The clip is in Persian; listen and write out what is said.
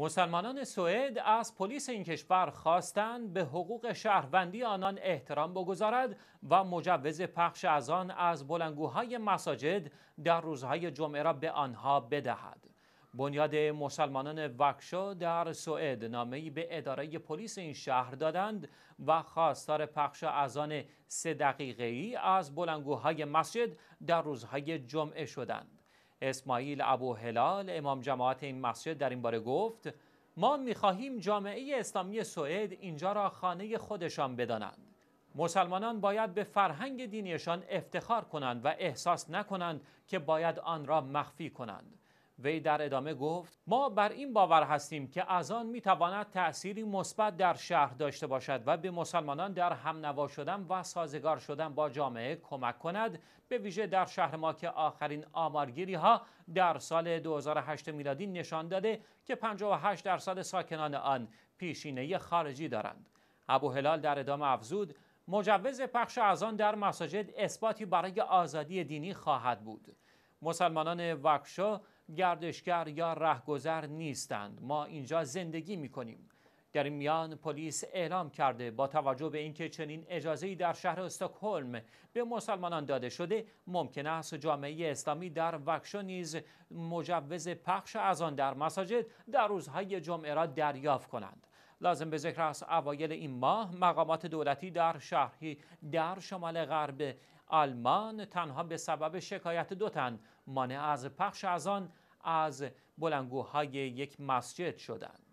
مسلمانان سوئد از پلیس این کشور خواستند به حقوق شهروندی آنان احترام بگذارد و مجوز پخش از آن از بلنگوهای مساجد در روزهای جمعه را به آنها بدهد. بنیاد مسلمانان وکشا در سوئد نامه‌ای به اداره پلیس این شهر دادند و خواستار پخش آن سه ای از بلنگوهای مسجد در روزهای جمعه شدند. اسماعیل ابو هلال امام جماعت این مسجد در این باره گفت ما میخواهیم جامعه اسلامی سوئد اینجا را خانه خودشان بدانند مسلمانان باید به فرهنگ دینیشان افتخار کنند و احساس نکنند که باید آن را مخفی کنند وی در ادامه گفت ما بر این باور هستیم که از می تواند تأثیری مثبت در شهر داشته باشد و به مسلمانان در نوا شدن و سازگار شدن با جامعه کمک کند به ویژه در شهر ما که آخرین آمارگیری ها در سال 2008 میلادی نشان داده که 58 درصد ساکنان آن پیشینه خارجی دارند ابو هلال در ادامه افزود مجوز پخش اذان در مساجد اثباتی برای آزادی دینی خواهد بود مسلمانان وکشو گردشگر یا رهگذر نیستند ما اینجا زندگی می کنیم در این میان پلیس اعلام کرده با توجه به اینکه چنین اجازه‌ای در شهر استکهلم به مسلمانان داده شده ممکن است جامعه اسلامی در وکشو نیز مجوز پخش از آن در مساجد در روزهای جمعه را دریافت کنند لازم به ذکر است اوایل این ماه مقامات دولتی در شهری در شمال غرب آلمان تنها به سبب شکایت دو تن مانع از پخش از آن از بلنگوهای یک مسجد شدند